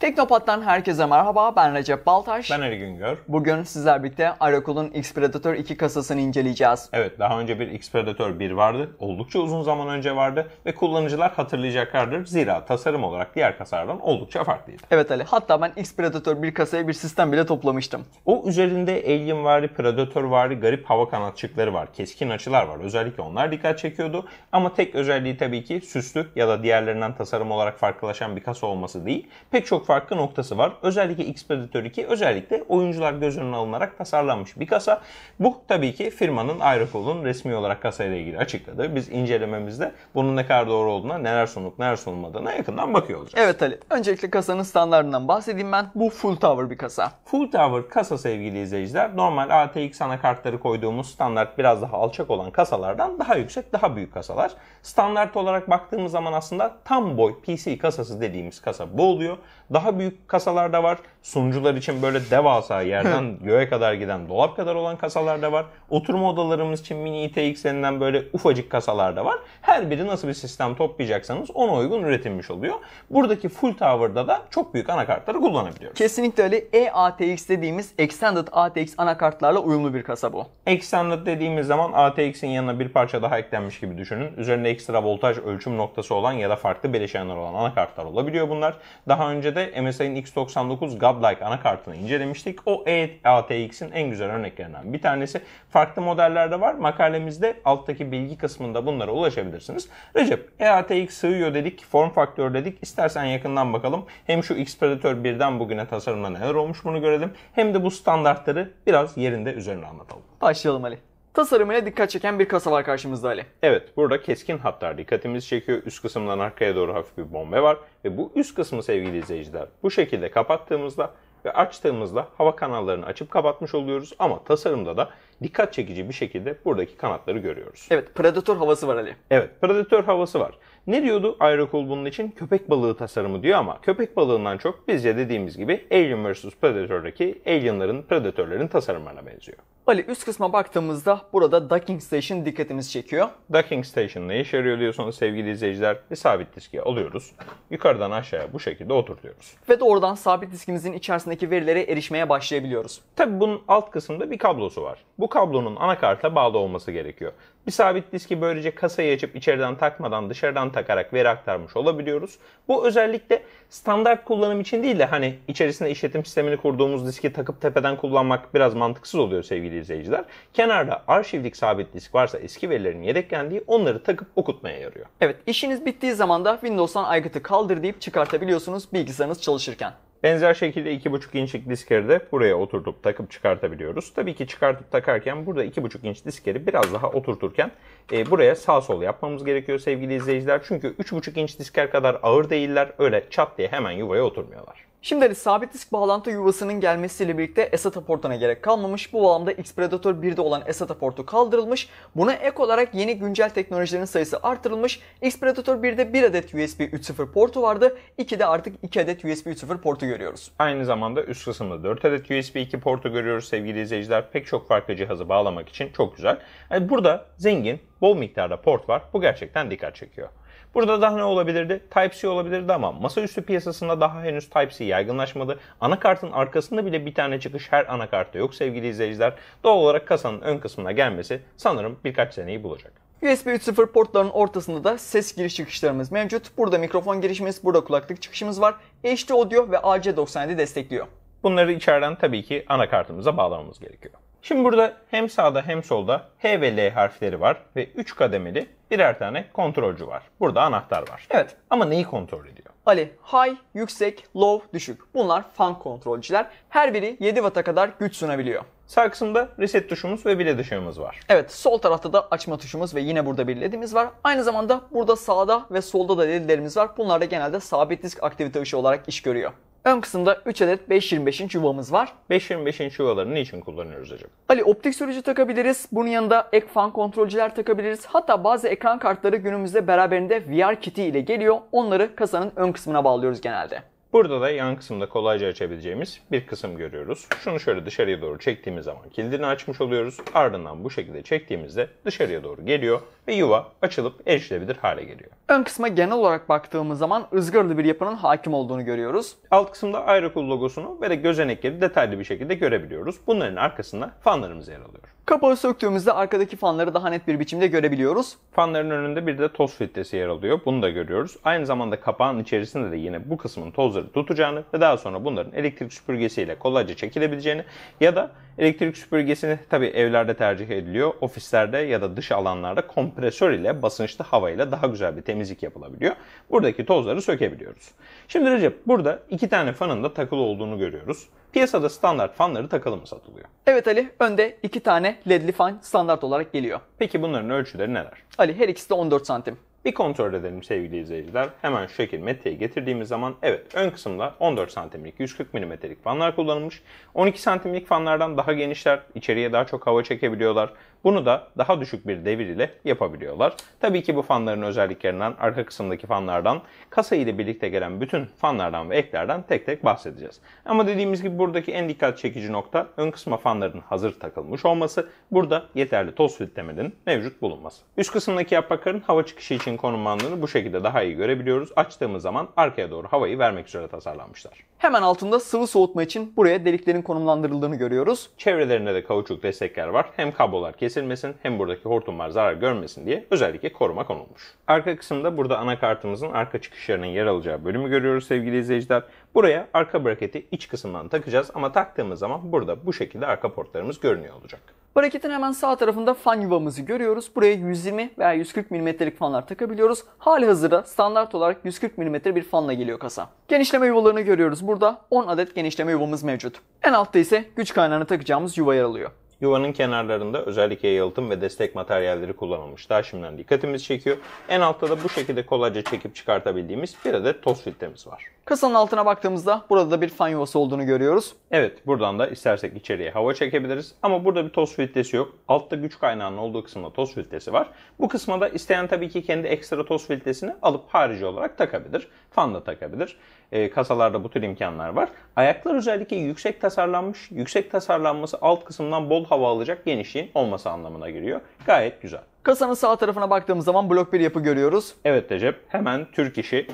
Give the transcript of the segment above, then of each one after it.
Teknopat'tan herkese merhaba. Ben Recep Baltaş. Ben Ali Güngör. Bugün sizler birlikte Arakul'un X Predator 2 kasasını inceleyeceğiz. Evet, daha önce bir X Predator 1 vardı. Oldukça uzun zaman önce vardı ve kullanıcılar hatırlayacaklardır. Zira tasarım olarak diğer kasalardan oldukça farklıydı. Evet Ali, hatta ben X Predator 1 kasaya bir sistem bile toplamıştım. O üzerinde Alien vardı, Predator vardı, garip hava kanatçıkları var, keskin açılar var. Özellikle onlar dikkat çekiyordu. Ama tek özelliği tabii ki süslü ya da diğerlerinden tasarım olarak farklılaşan bir kasa olması değil. Pek çok farklı noktası var. Özellikle X-Predator 2 özellikle oyuncular göz önüne alınarak tasarlanmış bir kasa. Bu tabii ki firmanın Aerocol'un resmi olarak kasayla ilgili açıkladığı. Biz incelememizde bunun ne kadar doğru olduğuna, neler sunulup neler sunulmadığına yakından bakıyor olacağız. Evet Ali. Öncelikle kasanın standartından bahsedeyim ben. Bu full tower bir kasa. Full tower kasa sevgili izleyiciler normal ATX anakartları koyduğumuz standart biraz daha alçak olan kasalardan daha yüksek, daha büyük kasalar. Standart olarak baktığımız zaman aslında tam boy PC kasası dediğimiz kasa bu oluyor. Daha daha büyük kasalar da var. Sunucular için böyle devasa yerden göğe kadar giden dolap kadar olan kasalar da var. Oturma odalarımız için mini ITX denilen böyle ufacık kasalar da var. Her biri nasıl bir sistem toplayacaksanız ona uygun üretilmiş oluyor. Buradaki full tower'da da çok büyük anakartları kullanabiliyoruz. Kesinlikle öyle. eATX dediğimiz Extended ATX anakartlarla uyumlu bir kasa bu. Extended dediğimiz zaman ATX'in yanına bir parça daha eklenmiş gibi düşünün. Üzerinde ekstra voltaj ölçüm noktası olan ya da farklı bileşenler olan anakartlar olabiliyor bunlar. Daha önce de de MSI'nin X99 Godlike anakartını incelemiştik. O E-ATX'in en güzel örneklerinden bir tanesi. Farklı modellerde var. Makalemizde alttaki bilgi kısmında bunlara ulaşabilirsiniz. Recep, E-ATX sığıyor dedik, form faktör dedik. İstersen yakından bakalım. Hem şu X Predator 1'den bugüne tasarımda neler olmuş bunu görelim. Hem de bu standartları biraz yerinde üzerine anlatalım. Başlayalım Ali. Tasarımıyla dikkat çeken bir kasa var karşımızda Ali. Evet, burada keskin hatlar dikkatimizi çekiyor. Üst kısımdan arkaya doğru hafif bir bombe var. Ve bu üst kısmı sevgili izleyiciler bu şekilde kapattığımızda ve açtığımızda hava kanallarını açıp kapatmış oluyoruz. Ama tasarımda da dikkat çekici bir şekilde buradaki kanatları görüyoruz. Evet, predatör havası var Ali. Evet, predatör havası var. Ne diyordu Aerocool bunun için? Köpek balığı tasarımı diyor ama köpek balığından çok bizce dediğimiz gibi Alien vs. Predator'daki Alien'ların, Predator'ların tasarımlarına benziyor. Ali üst kısma baktığımızda burada docking station dikkatimizi çekiyor. Docking station ne işe yarıyor diyorsanız sevgili izleyiciler bir sabit diski alıyoruz. Yukarıdan aşağıya bu şekilde oturtuyoruz. Ve doğrudan sabit diskimizin içerisindeki verilere erişmeye başlayabiliyoruz. Tabi bunun alt kısımda bir kablosu var. Bu kablonun anakarta bağlı olması gerekiyor. Bir sabit diski böylece kasayı açıp içeriden takmadan dışarıdan takarak veri aktarmış olabiliyoruz. Bu özellikle standart kullanım için değil de hani içerisinde işletim sistemini kurduğumuz diski takıp tepeden kullanmak biraz mantıksız oluyor sevgili sevgili izleyiciler. Kenarda arşivlik sabit disk varsa eski verilerin yedeklendiği onları takıp okutmaya yarıyor. Evet işiniz bittiği zaman da Windows'tan aygıtı kaldır deyip çıkartabiliyorsunuz bilgisayarınız çalışırken. Benzer şekilde 2.5 inçlik diskleri de buraya oturtup takıp çıkartabiliyoruz. Tabii ki çıkartıp takarken burada 2.5 inç diskleri biraz daha oturturken e, buraya sağ sol yapmamız gerekiyor sevgili izleyiciler. Çünkü 3.5 inç disker kadar ağır değiller. Öyle çat diye hemen yuvaya oturmuyorlar. Şimdi hani sabit disk bağlantı yuvasının gelmesiyle birlikte e SATA portuna gerek kalmamış. Bu bağlamda X Predator 1'de olan e SATA portu kaldırılmış. Buna ek olarak yeni güncel teknolojilerin sayısı artırılmış. X Predator 1'de 1 adet USB 3.0 portu vardı. 2'de artık 2 adet USB 3.0 portu görüyoruz. Aynı zamanda üst kısımda 4 adet USB 2 portu görüyoruz sevgili izleyiciler. Pek çok farklı cihazı bağlamak için çok güzel. Yani burada zengin, bol miktarda port var. Bu gerçekten dikkat çekiyor. Burada daha ne olabilirdi? Type-C olabilirdi ama masaüstü piyasasında daha henüz Type-C yaygınlaşmadı. Anakartın arkasında bile bir tane çıkış her anakartta yok sevgili izleyiciler. Doğal olarak kasanın ön kısmına gelmesi sanırım birkaç seneyi bulacak. USB 3.0 portlarının ortasında da ses giriş çıkışlarımız mevcut. Burada mikrofon girişimiz, burada kulaklık çıkışımız var. HD Audio ve AC97 destekliyor. Bunları içeriden tabii ki anakartımıza bağlamamız gerekiyor. Şimdi burada hem sağda hem solda H ve L harfleri var ve 3 kademeli birer tane kontrolcü var. Burada anahtar var. Evet. Ama neyi kontrol ediyor? Ali, high, yüksek, low, düşük. Bunlar fan kontrolcüler. Her biri 7 Watt'a kadar güç sunabiliyor. Sağ kısımda reset tuşumuz ve bile tuşumuz var. Evet sol tarafta da açma tuşumuz ve yine burada bir ledimiz var. Aynı zamanda burada sağda ve solda da ledlerimiz var. Bunlar da genelde sabit disk aktivite ışığı olarak iş görüyor. Ön kısımda 3 adet 5.25 inç yuvamız var. 5.25 inç yuvalarını niçin kullanıyoruz acaba? Ali optik sürücü takabiliriz. Bunun yanında ek fan kontrolcüler takabiliriz. Hatta bazı ekran kartları günümüzde beraberinde VR kiti ile geliyor. Onları kasanın ön kısmına bağlıyoruz genelde. Burada da yan kısımda kolayca açabileceğimiz bir kısım görüyoruz. Şunu şöyle dışarıya doğru çektiğimiz zaman kilidini açmış oluyoruz. Ardından bu şekilde çektiğimizde dışarıya doğru geliyor ve yuva açılıp erişilebilir hale geliyor. Ön kısma genel olarak baktığımız zaman ızgaralı bir yapının hakim olduğunu görüyoruz. Alt kısımda Aerocool logosunu ve de gözenekleri detaylı bir şekilde görebiliyoruz. Bunların arkasında fanlarımız yer alıyor. Kapağı söktüğümüzde arkadaki fanları daha net bir biçimde görebiliyoruz. Fanların önünde bir de toz filtresi yer alıyor. Bunu da görüyoruz. Aynı zamanda kapağın içerisinde de yine bu kısmın tozları hazır tutacağını ve daha sonra bunların elektrik süpürgesiyle kolayca çekilebileceğini ya da elektrik süpürgesini tabi evlerde tercih ediliyor. Ofislerde ya da dış alanlarda kompresör ile basınçlı hava ile daha güzel bir temizlik yapılabiliyor. Buradaki tozları sökebiliyoruz. Şimdi Recep burada iki tane fanın da takılı olduğunu görüyoruz. Piyasada standart fanları takılı mı satılıyor? Evet Ali, önde iki tane ledli fan standart olarak geliyor. Peki bunların ölçüleri neler? Ali her ikisi de 14 santim. Bir kontrol edelim sevgili izleyiciler. Hemen şu şekil metreye getirdiğimiz zaman evet ön kısımda 14 santimlik 140 milimetrelik fanlar kullanılmış. 12 santimlik fanlardan daha genişler. içeriye daha çok hava çekebiliyorlar. Bunu da daha düşük bir devir ile yapabiliyorlar. Tabii ki bu fanların özelliklerinden, arka kısımdaki fanlardan, kasa ile birlikte gelen bütün fanlardan ve eklerden tek tek bahsedeceğiz. Ama dediğimiz gibi buradaki en dikkat çekici nokta ön kısma fanların hazır takılmış olması, burada yeterli toz filtremenin mevcut bulunması. Üst kısımdaki yaprakların hava çıkışı için konumlandığını bu şekilde daha iyi görebiliyoruz. Açtığımız zaman arkaya doğru havayı vermek üzere tasarlanmışlar. Hemen altında sıvı soğutma için buraya deliklerin konumlandırıldığını görüyoruz. Çevrelerinde de kauçuk destekler var. Hem kablolar kesin kesilmesin hem buradaki hortumlar zarar görmesin diye özellikle koruma konulmuş. Arka kısımda burada anakartımızın arka çıkışlarının yer alacağı bölümü görüyoruz sevgili izleyiciler. Buraya arka braketi iç kısımdan takacağız ama taktığımız zaman burada bu şekilde arka portlarımız görünüyor olacak. Braketin hemen sağ tarafında fan yuvamızı görüyoruz. Buraya 120 veya 140 mm'lik fanlar takabiliyoruz. Hali hazırda standart olarak 140 mm bir fanla geliyor kasa. Genişleme yuvalarını görüyoruz. Burada 10 adet genişleme yuvamız mevcut. En altta ise güç kaynağını takacağımız yuva yer alıyor. Yuvanın kenarlarında özellikle yalıtım ve destek materyalleri kullanılmış. Daha şimdiden dikkatimizi çekiyor. En altta da bu şekilde kolayca çekip çıkartabildiğimiz bir adet toz filtremiz var. Kasanın altına baktığımızda burada da bir fan yuvası olduğunu görüyoruz. Evet buradan da istersek içeriye hava çekebiliriz. Ama burada bir toz filtresi yok. Altta güç kaynağının olduğu kısımda toz filtresi var. Bu kısma da isteyen tabii ki kendi ekstra toz filtresini alıp harici olarak takabilir. Fan da takabilir. E, kasalarda bu tür imkanlar var. Ayaklar özellikle yüksek tasarlanmış. Yüksek tasarlanması alt kısımdan bol hava alacak genişliğin olması anlamına geliyor. Gayet güzel. Kasanın sağ tarafına baktığımız zaman blok bir yapı görüyoruz. Evet Recep hemen Türk işi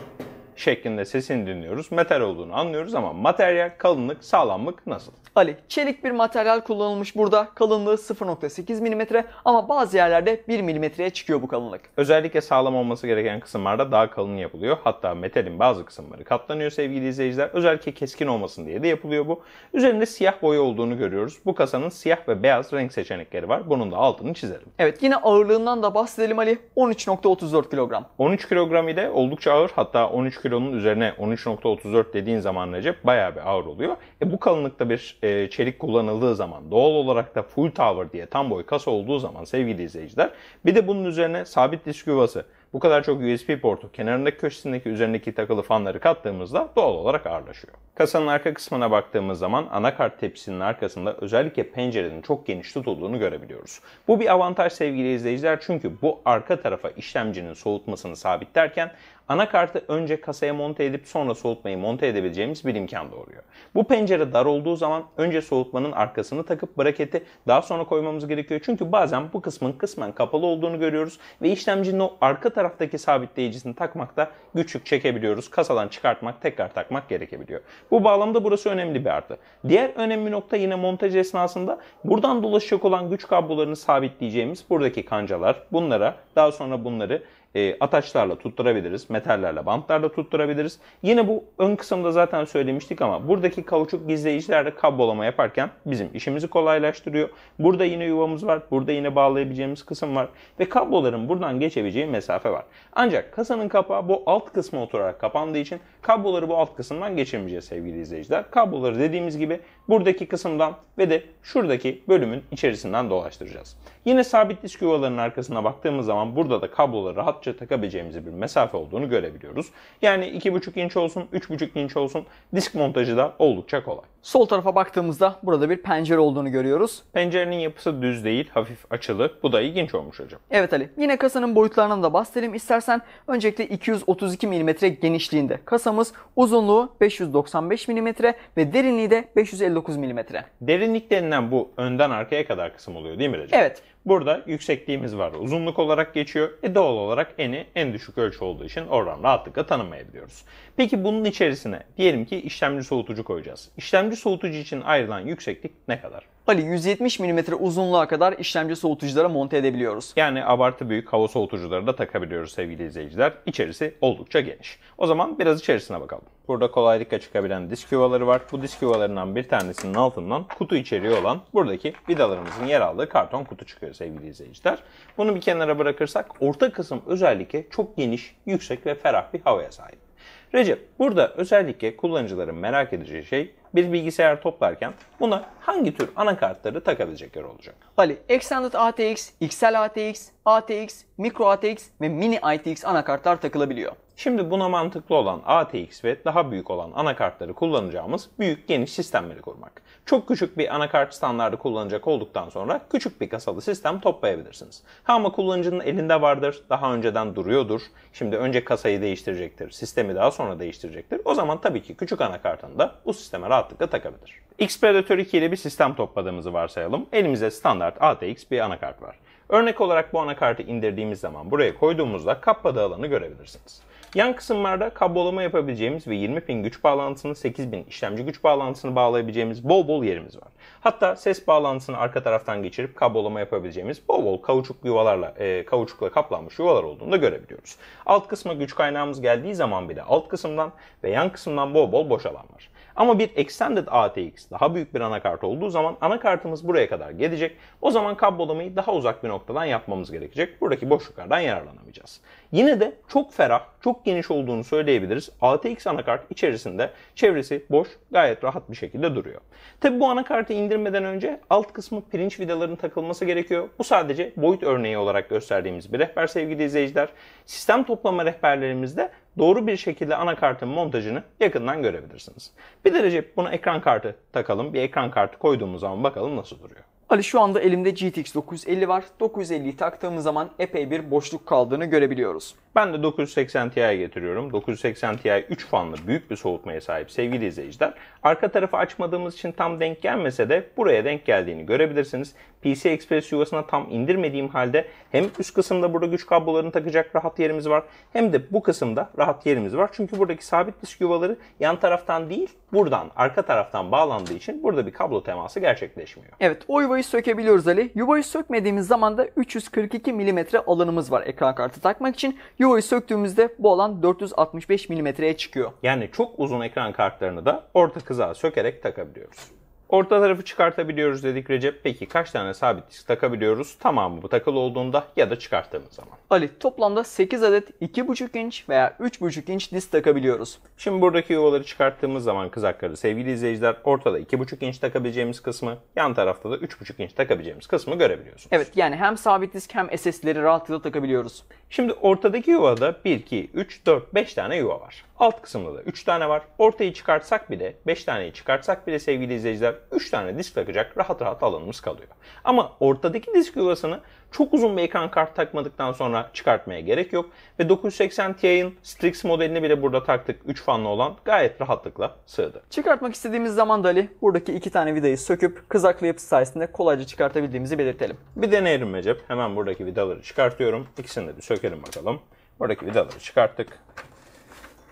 şeklinde sesini dinliyoruz. Metal olduğunu anlıyoruz ama materyal, kalınlık, sağlamlık nasıl? Ali, çelik bir materyal kullanılmış burada. Kalınlığı 0.8 mm ama bazı yerlerde 1 mm'ye çıkıyor bu kalınlık. Özellikle sağlam olması gereken kısımlarda daha kalın yapılıyor. Hatta metalin bazı kısımları katlanıyor sevgili izleyiciler. Özellikle keskin olmasın diye de yapılıyor bu. Üzerinde siyah boya olduğunu görüyoruz. Bu kasanın siyah ve beyaz renk seçenekleri var. Bunun da altını çizelim. Evet yine ağırlığından da bahsedelim Ali. 13.34 kilogram. 13 kilogram ile oldukça ağır hatta 13 kilonun üzerine 13.34 dediğin zaman Recep bayağı bir ağır oluyor. E bu kalınlıkta bir e, çelik kullanıldığı zaman doğal olarak da full tower diye tam boy kasa olduğu zaman sevgili izleyiciler bir de bunun üzerine sabit disk yuvası bu kadar çok USB portu kenarındaki köşesindeki üzerindeki takılı fanları kattığımızda doğal olarak ağırlaşıyor. Kasanın arka kısmına baktığımız zaman anakart tepsisinin arkasında özellikle pencerenin çok geniş tutulduğunu görebiliyoruz. Bu bir avantaj sevgili izleyiciler çünkü bu arka tarafa işlemcinin soğutmasını sabitlerken anakartı önce kasaya monte edip sonra soğutmayı monte edebileceğimiz bir imkan doğuruyor. Bu pencere dar olduğu zaman önce soğutmanın arkasını takıp braketi daha sonra koymamız gerekiyor. Çünkü bazen bu kısmın kısmen kapalı olduğunu görüyoruz ve işlemcinin o arka taraftaki sabitleyicisini takmakta güçlük çekebiliyoruz. Kasadan çıkartmak, tekrar takmak gerekebiliyor. Bu bağlamda burası önemli bir artı. Diğer önemli nokta yine montaj esnasında buradan dolaşacak olan güç kablolarını sabitleyeceğimiz buradaki kancalar. Bunlara daha sonra bunları e, ataçlarla tutturabiliriz. Metallerle, bantlarla tutturabiliriz. Yine bu ön kısımda zaten söylemiştik ama buradaki kauçuk gizleyicilerle kablolama yaparken bizim işimizi kolaylaştırıyor. Burada yine yuvamız var. Burada yine bağlayabileceğimiz kısım var. Ve kabloların buradan geçebileceği mesafe var. Ancak kasanın kapağı bu alt kısmı oturarak kapandığı için kabloları bu alt kısımdan geçirmeyeceğiz sevgili izleyiciler. Kabloları dediğimiz gibi buradaki kısımdan ve de şuradaki bölümün içerisinden dolaştıracağız. Yine sabit disk yuvalarının arkasına baktığımız zaman burada da kabloları rahatça rahatça takabileceğimiz bir mesafe olduğunu görebiliyoruz. Yani 2,5 inç olsun, 3,5 inç olsun disk montajı da oldukça kolay. Sol tarafa baktığımızda burada bir pencere olduğunu görüyoruz. Pencerenin yapısı düz değil, hafif açılı. Bu da ilginç olmuş hocam. Evet Ali. Yine kasanın boyutlarından da bahsedelim istersen. Öncelikle 232 mm genişliğinde kasamız, uzunluğu 595 mm ve derinliği de 559 mm. Derinlik denilen bu önden arkaya kadar kısım oluyor değil mi Recep? Evet. Burada yüksekliğimiz var. Uzunluk olarak geçiyor. E doğal olarak eni en düşük ölçü olduğu için oradan rahatlıkla tanımlayabiliyoruz. Peki bunun içerisine diyelim ki işlemci soğutucu koyacağız. İşlemci soğutucu için ayrılan yükseklik ne kadar? Ali 170 mm uzunluğa kadar işlemci soğutuculara monte edebiliyoruz. Yani abartı büyük hava soğutucuları da takabiliyoruz sevgili izleyiciler. İçerisi oldukça geniş. O zaman biraz içerisine bakalım. Burada kolaylıkla çıkabilen disk yuvaları var. Bu disk yuvalarından bir tanesinin altından kutu içeriği olan buradaki vidalarımızın yer aldığı karton kutu çıkıyor sevgili izleyiciler. Bunu bir kenara bırakırsak orta kısım özellikle çok geniş, yüksek ve ferah bir havaya sahip. Recep, burada özellikle kullanıcıların merak edeceği şey bir bilgisayar toplarken buna hangi tür anakartları takabilecekler olacak? Ali, Extended ATX, XL ATX, ATX, Micro ATX ve Mini ITX anakartlar takılabiliyor. Şimdi buna mantıklı olan ATX ve daha büyük olan anakartları kullanacağımız büyük geniş sistemleri kurmak. Çok küçük bir anakart standardı kullanacak olduktan sonra küçük bir kasalı sistem toplayabilirsiniz. Ha ama kullanıcının elinde vardır, daha önceden duruyordur. Şimdi önce kasayı değiştirecektir, sistemi daha sonra değiştirecektir. O zaman tabii ki küçük anakartını da bu sisteme rahatlıkla takabilir. X Predator 2 ile bir sistem topladığımızı varsayalım. Elimize standart ATX bir anakart var. Örnek olarak bu anakartı indirdiğimiz zaman buraya koyduğumuzda kapladığı alanı görebilirsiniz. Yan kısımlarda kablolama yapabileceğimiz ve 20 pin güç bağlantısını, 8000 işlemci güç bağlantısını bağlayabileceğimiz bol bol yerimiz var. Hatta ses bağlantısını arka taraftan geçirip kablolama yapabileceğimiz bol bol kauçuk yuvalarla, e, kauçukla kaplanmış yuvalar olduğunu da görebiliyoruz. Alt kısma güç kaynağımız geldiği zaman bile alt kısımdan ve yan kısımdan bol bol boş alan var. Ama bir Extended ATX daha büyük bir anakart olduğu zaman anakartımız buraya kadar gelecek. O zaman kablolamayı daha uzak bir noktadan yapmamız gerekecek. Buradaki boşluklardan yararlanamayacağız. Yine de çok ferah, çok geniş olduğunu söyleyebiliriz. ATX anakart içerisinde çevresi boş, gayet rahat bir şekilde duruyor. Tabi bu anakartı indirmeden önce alt kısmı pirinç vidaların takılması gerekiyor. Bu sadece boyut örneği olarak gösterdiğimiz bir rehber sevgili izleyiciler. Sistem toplama rehberlerimizde doğru bir şekilde anakartın montajını yakından görebilirsiniz. Bir de Recep buna ekran kartı takalım. Bir ekran kartı koyduğumuz zaman bakalım nasıl duruyor. Ali şu anda elimde GTX 950 var. 950'yi taktığımız zaman epey bir boşluk kaldığını görebiliyoruz. Ben de 980 Ti'ye getiriyorum. 980 Ti 3 fanlı büyük bir soğutmaya sahip sevgili izleyiciler. Arka tarafı açmadığımız için tam denk gelmese de buraya denk geldiğini görebilirsiniz. PC Express yuvasına tam indirmediğim halde hem üst kısımda burada güç kablolarını takacak rahat yerimiz var hem de bu kısımda rahat yerimiz var. Çünkü buradaki sabit disk yuvaları yan taraftan değil buradan arka taraftan bağlandığı için burada bir kablo teması gerçekleşmiyor. Evet o yuvayı sökebiliyoruz Ali. Yuvayı sökmediğimiz zaman da 342 mm alanımız var ekran kartı takmak için. Yuva Blue'yu söktüğümüzde bu alan 465 mm'ye çıkıyor. Yani çok uzun ekran kartlarını da orta kızağa sökerek takabiliyoruz. Orta tarafı çıkartabiliyoruz dedik Recep. Peki kaç tane sabit disk takabiliyoruz? Tamamı bu takılı olduğunda ya da çıkarttığımız zaman. Ali toplamda 8 adet 2,5 inç veya 3,5 inç disk takabiliyoruz. Şimdi buradaki yuvaları çıkarttığımız zaman kızakları sevgili izleyiciler ortada 2,5 inç takabileceğimiz kısmı yan tarafta da 3,5 inç takabileceğimiz kısmı görebiliyorsunuz. Evet yani hem sabit disk hem SSD'leri rahatlıkla takabiliyoruz. Şimdi ortadaki yuvada 1, 2, 3, 4, 5 tane yuva var. Alt kısımda da 3 tane var. Ortayı çıkartsak bile 5 taneyi çıkartsak bile sevgili izleyiciler 3 tane disk takacak rahat rahat alanımız kalıyor. Ama ortadaki disk yuvasını çok uzun bir ekran kart takmadıktan sonra çıkartmaya gerek yok. Ve 980 Ti'nin Strix modelini bile burada taktık 3 fanlı olan gayet rahatlıkla sığdı. Çıkartmak istediğimiz zaman dali buradaki iki tane vidayı söküp kızaklı yapısı sayesinde kolayca çıkartabildiğimizi belirtelim. Bir deneyelim Recep. Hemen buradaki vidaları çıkartıyorum. İkisini de bir sökelim bakalım. Buradaki vidaları çıkarttık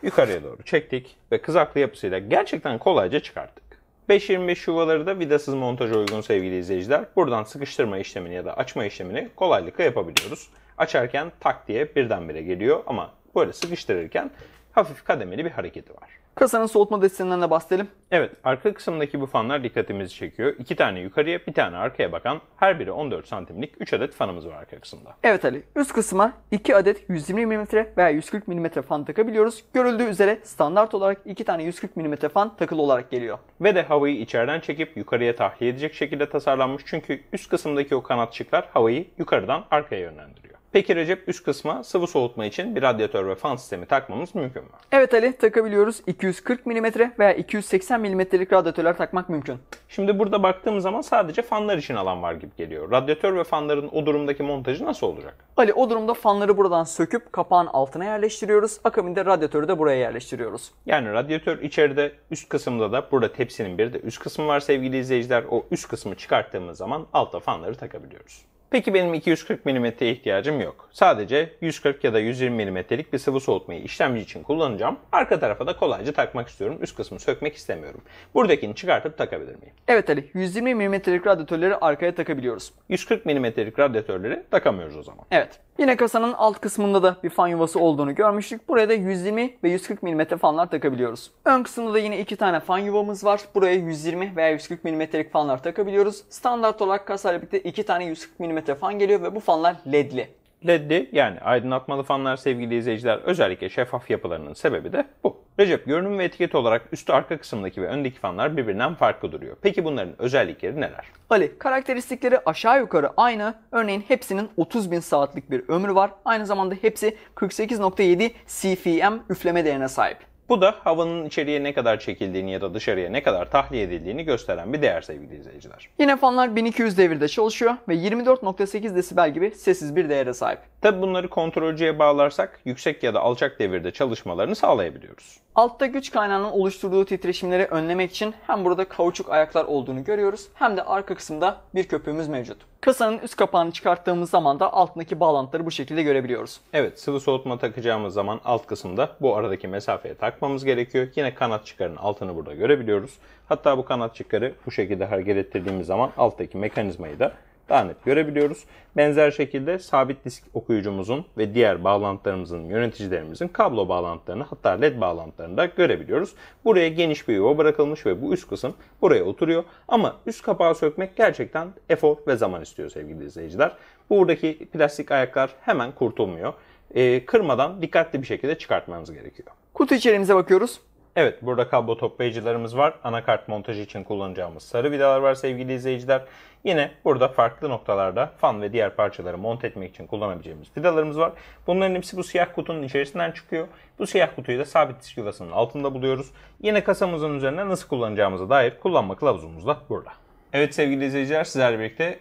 yukarıya doğru çektik ve kızaklı yapısıyla gerçekten kolayca çıkarttık. 5.25 yuvaları da vidasız montaja uygun sevgili izleyiciler. Buradan sıkıştırma işlemini ya da açma işlemini kolaylıkla yapabiliyoruz. Açarken tak diye birdenbire geliyor ama böyle sıkıştırırken hafif kademeli bir hareketi var. Kasanın soğutma desteğinden de bahsedelim. Evet, arka kısımdaki bu fanlar dikkatimizi çekiyor. İki tane yukarıya, bir tane arkaya bakan her biri 14 santimlik 3 adet fanımız var arka kısımda. Evet Ali, üst kısma 2 adet 120 mm veya 140 mm fan takabiliyoruz. Görüldüğü üzere standart olarak 2 tane 140 mm fan takılı olarak geliyor. Ve de havayı içeriden çekip yukarıya tahliye edecek şekilde tasarlanmış çünkü üst kısımdaki o kanatçıklar havayı yukarıdan arkaya yönlendiriyor. Peki Recep üst kısma sıvı soğutma için bir radyatör ve fan sistemi takmamız mümkün mü? Evet Ali takabiliyoruz. 240 mm veya 280 mm'lik radyatörler takmak mümkün. Şimdi burada baktığım zaman sadece fanlar için alan var gibi geliyor. Radyatör ve fanların o durumdaki montajı nasıl olacak? Ali o durumda fanları buradan söküp kapağın altına yerleştiriyoruz. Akabinde radyatörü de buraya yerleştiriyoruz. Yani radyatör içeride üst kısımda da burada tepsinin bir de üst kısmı var sevgili izleyiciler. O üst kısmı çıkarttığımız zaman alta fanları takabiliyoruz. Peki benim 240 mm'ye ihtiyacım yok. Sadece 140 ya da 120 mm'lik bir sıvı soğutmayı işlemci için kullanacağım. Arka tarafa da kolayca takmak istiyorum. Üst kısmı sökmek istemiyorum. Buradakini çıkartıp takabilir miyim? Evet Ali, 120 mm'lik radyatörleri arkaya takabiliyoruz. 140 mm'lik radyatörleri takamıyoruz o zaman. Evet. Yine kasanın alt kısmında da bir fan yuvası olduğunu görmüştük. Buraya da 120 ve 140 mm fanlar takabiliyoruz. Ön kısımda da yine iki tane fan yuvamız var. Buraya 120 veya 140 mm'lik fanlar takabiliyoruz. Standart olarak kasayla birlikte iki tane 140 mm fan geliyor ve bu fanlar ledli ledli yani aydınlatmalı fanlar sevgili izleyiciler özellikle şeffaf yapılarının sebebi de bu. Recep görünüm ve etiket olarak üstü arka kısımdaki ve öndeki fanlar birbirinden farklı duruyor. Peki bunların özellikleri neler? Ali, karakteristikleri aşağı yukarı aynı. Örneğin hepsinin 30 bin saatlik bir ömrü var. Aynı zamanda hepsi 48.7 CFM üfleme değerine sahip. Bu da havanın içeriye ne kadar çekildiğini ya da dışarıya ne kadar tahliye edildiğini gösteren bir değer sevgili izleyiciler. Yine fanlar 1200 devirde çalışıyor ve 24.8 desibel gibi sessiz bir değere sahip. Tabi bunları kontrolcüye bağlarsak yüksek ya da alçak devirde çalışmalarını sağlayabiliyoruz. Altta güç kaynağının oluşturduğu titreşimleri önlemek için hem burada kauçuk ayaklar olduğunu görüyoruz hem de arka kısımda bir köpüğümüz mevcut. Kasanın üst kapağını çıkarttığımız zaman da altındaki bağlantıları bu şekilde görebiliyoruz. Evet sıvı soğutma takacağımız zaman alt kısımda bu aradaki mesafeye takmamız gerekiyor. Yine kanat çıkarın altını burada görebiliyoruz. Hatta bu kanat çıkarı bu şekilde hareket ettirdiğimiz zaman alttaki mekanizmayı da daha net görebiliyoruz. Benzer şekilde sabit disk okuyucumuzun ve diğer bağlantılarımızın, yöneticilerimizin kablo bağlantılarını hatta led bağlantılarını da görebiliyoruz. Buraya geniş bir yuva bırakılmış ve bu üst kısım buraya oturuyor. Ama üst kapağı sökmek gerçekten efor ve zaman istiyor sevgili izleyiciler. Buradaki plastik ayaklar hemen kurtulmuyor. E, kırmadan dikkatli bir şekilde çıkartmanız gerekiyor. Kutu içeriğimize bakıyoruz. Evet burada kablo toplayıcılarımız var. Anakart montajı için kullanacağımız sarı vidalar var sevgili izleyiciler. Yine burada farklı noktalarda fan ve diğer parçaları monte etmek için kullanabileceğimiz vidalarımız var. Bunların hepsi bu siyah kutunun içerisinden çıkıyor. Bu siyah kutuyu da sabit disk yuvasının altında buluyoruz. Yine kasamızın üzerine nasıl kullanacağımıza dair kullanma kılavuzumuz da burada. Evet sevgili izleyiciler sizlerle birlikte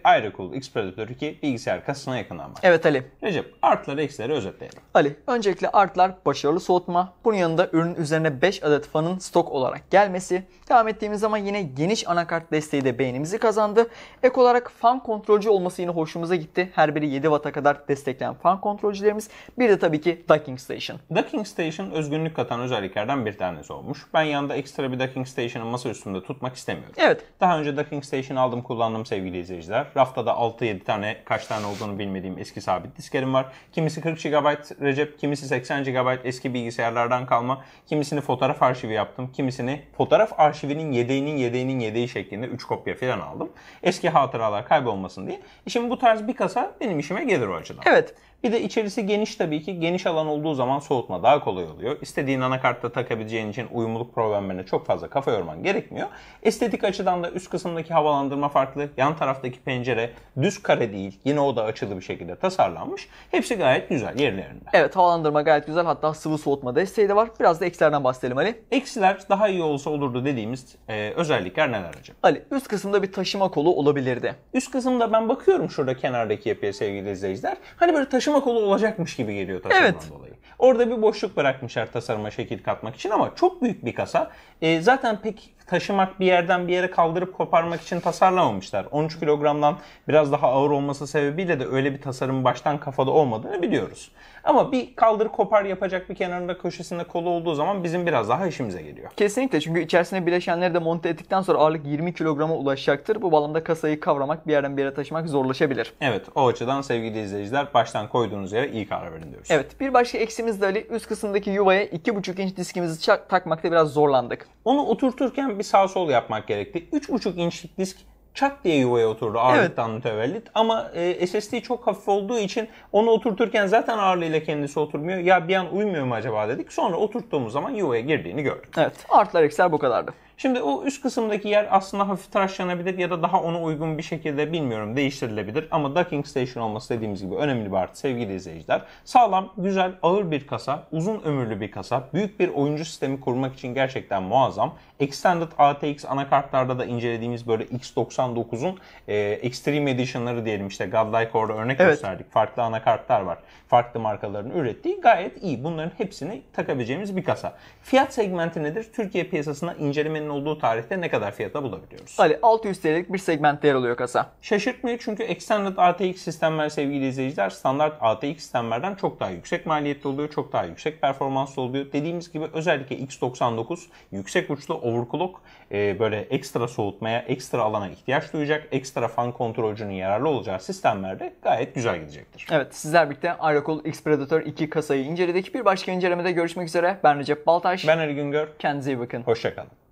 X Predator 2 bilgisayar kasasına yakından var. Evet Ali. Recep artları eksileri özetleyelim. Ali öncelikle artlar başarılı soğutma. Bunun yanında ürünün üzerine 5 adet fanın stok olarak gelmesi. Devam ettiğimiz zaman yine geniş anakart desteği de beğenimizi kazandı. Ek olarak fan kontrolcü olması yine hoşumuza gitti. Her biri 7 Watt'a kadar destekleyen fan kontrolcülerimiz. Bir de tabii ki Docking Station. Docking Station özgünlük katan özelliklerden bir tanesi olmuş. Ben yanında ekstra bir Docking Station'ı masa üstünde tutmak istemiyorum. Evet. Daha önce Docking Station PlayStation aldım kullandım sevgili izleyiciler. Rafta da 6-7 tane kaç tane olduğunu bilmediğim eski sabit disklerim var. Kimisi 40 GB Recep, kimisi 80 GB eski bilgisayarlardan kalma. Kimisini fotoğraf arşivi yaptım. Kimisini fotoğraf arşivinin yedeğinin yedeğinin yedeği şeklinde 3 kopya falan aldım. Eski hatıralar kaybolmasın diye. Şimdi bu tarz bir kasa benim işime gelir o açıdan. Evet. Bir de içerisi geniş tabii ki. Geniş alan olduğu zaman soğutma daha kolay oluyor. İstediğin anakartta takabileceğin için uyumluluk problemlerine çok fazla kafa yorman gerekmiyor. Estetik açıdan da üst kısımdaki havalandırma farklı. Yan taraftaki pencere düz kare değil. Yine o da açılı bir şekilde tasarlanmış. Hepsi gayet güzel yerlerinde. Evet havalandırma gayet güzel. Hatta sıvı soğutma desteği de var. Biraz da eksilerden bahsedelim Ali. Eksiler daha iyi olsa olurdu dediğimiz e, özellikler neler acaba? Ali üst kısımda bir taşıma kolu olabilirdi. Üst kısımda ben bakıyorum şurada kenardaki yapıya sevgili izleyiciler. Hani böyle taşıma Taşıma kolu olacakmış gibi geliyor tasarımdan evet. dolayı. Orada bir boşluk bırakmışlar tasarıma şekil katmak için ama çok büyük bir kasa. E, zaten pek taşımak bir yerden bir yere kaldırıp koparmak için tasarlamamışlar. 13 kilogramdan biraz daha ağır olması sebebiyle de öyle bir tasarım baştan kafada olmadığını biliyoruz. Ama bir kaldır kopar yapacak bir kenarında köşesinde kolu olduğu zaman bizim biraz daha işimize geliyor. Kesinlikle çünkü içerisine bileşenleri de monte ettikten sonra ağırlık 20 kilograma ulaşacaktır. Bu bağlamda kasayı kavramak bir yerden bir yere taşımak zorlaşabilir. Evet o açıdan sevgili izleyiciler baştan koyduğunuz yere iyi karar verin diyoruz. Evet bir başka eksimiz de Ali üst kısımdaki yuvaya 2,5 inç diskimizi takmakta biraz zorlandık. Onu oturturken bir sağ sol yapmak gerekti. 3,5 inçlik disk çat diye yuvaya oturdu ağırlıktan evet. mütevellit. Ama e, SSD çok hafif olduğu için onu oturturken zaten ağırlığıyla kendisi oturmuyor. Ya bir an uymuyor mu acaba dedik. Sonra oturttuğumuz zaman yuvaya girdiğini gördük. Evet. Artlar eksel bu kadardı. Şimdi o üst kısımdaki yer aslında hafif tıraşlanabilir ya da daha ona uygun bir şekilde bilmiyorum değiştirilebilir. Ama docking station olması dediğimiz gibi önemli bir artı sevgili izleyiciler. Sağlam, güzel, ağır bir kasa, uzun ömürlü bir kasa, büyük bir oyuncu sistemi kurmak için gerçekten muazzam. Extended ATX anakartlarda da incelediğimiz böyle X99'un e, Extreme Edition'ları diyelim işte Godlike Orada örnek evet. gösterdik. Farklı anakartlar var. Farklı markaların ürettiği gayet iyi. Bunların hepsini takabileceğimiz bir kasa. Fiyat segmenti nedir? Türkiye piyasasına incelemenin senin olduğu tarihte ne kadar fiyata bulabiliyoruz? Ali 600 TL'lik bir segmentte yer alıyor kasa. Şaşırtmıyor çünkü Extended ATX sistemler sevgili izleyiciler standart ATX sistemlerden çok daha yüksek maliyetli oluyor, çok daha yüksek performanslı oluyor. Dediğimiz gibi özellikle X99 yüksek uçlu overclock e, böyle ekstra soğutmaya, ekstra alana ihtiyaç duyacak, ekstra fan kontrolcünün yararlı olacağı sistemlerde gayet güzel gidecektir. Evet sizler birlikte Aerocall X Predator 2 kasayı inceledik. Bir başka incelemede görüşmek üzere. Ben Recep Baltaş. Ben Ali Güngör. Kendinize iyi bakın. Hoşçakalın.